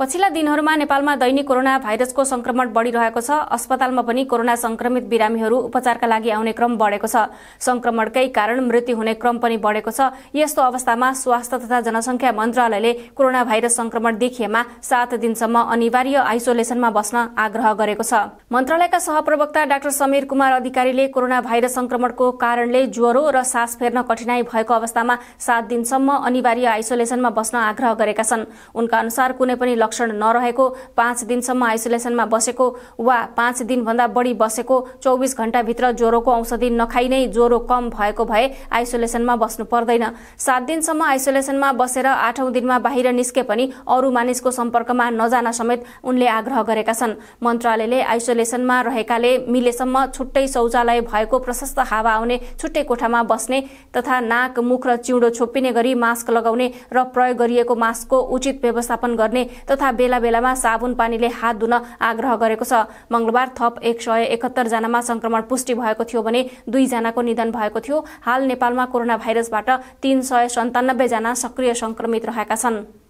पछिल्ला दिनहरूमा नेपालमा दैनिक कोरोना भाइरसको संक्रमण बढ़िरहेको छ अस्पतालमा पनि कोरोना संक्रमित बिरामीहरू उपचारका लागि आउने क्रम बढेको छ संक्रमणकै कारण मृत्यु हुने क्रम पनि बढेको छ यस्तो अवस्थामा स्वास्थ्य तथा जनसंख्या मन्त्रालयले कोरोना भाइरस संक्रमण देखिएमा सात दिनसम्म अनिवार्य आइसोलेसनमा बस्न आग्रह गरेको छ मन्त्रालयका सहप्रवक्ता डाक्टर समीर कुमार अधिकारीले कोरोना भाइरस संक्रमणको कारणले ज्वरो र सास फेर्न कठिनाई भएको अवस्थामा सात दिनसम्म अनिवार्य आइसोलेसनमा बस्न आग्रह गरेका छन् उनका अनुसार कुनै पनि लक्षण नरहेको पाँच दिनसम्म आइसोलेसनमा बसेको वा पाँच दिनभन्दा बढी बसेको चौबिस घण्टाभित्र ज्वरोको औषधि नखाइ नै ज्वरो कम भएको भए आइसोलेसनमा बस्नु पर्दैन सात दिनसम्म आइसोलेसनमा बसेर आठौं दिनमा बाहिर निस्के पनि अरू मानिसको सम्पर्कमा नजान समेत उनले आग्रह गरेका छन् मन्त्रालयले आइसोलेसनमा रहेकाले मिलेसम्म छुट्टै शौचालय भएको प्रशस्त हावा आउने छुट्टै कोठामा बस्ने तथा नाक मुख र चिउँडो छोपिने गरी मास्क लगाउने र प्रयोग गरिएको मास्कको उचित व्यवस्थापन गर्ने तथा बेला बेलामा साबुन पानीले हात धुन आग्रह गरेको छ मंगलबार थप एक सय एकहत्तर जनामा संक्रमण पुष्टि भएको थियो भने दुईजनाको निधन भएको थियो हाल नेपालमा कोरोना भाइरसबाट तीन सय सन्तानब्बे जना सक्रिय संक्रमित रहेका छन्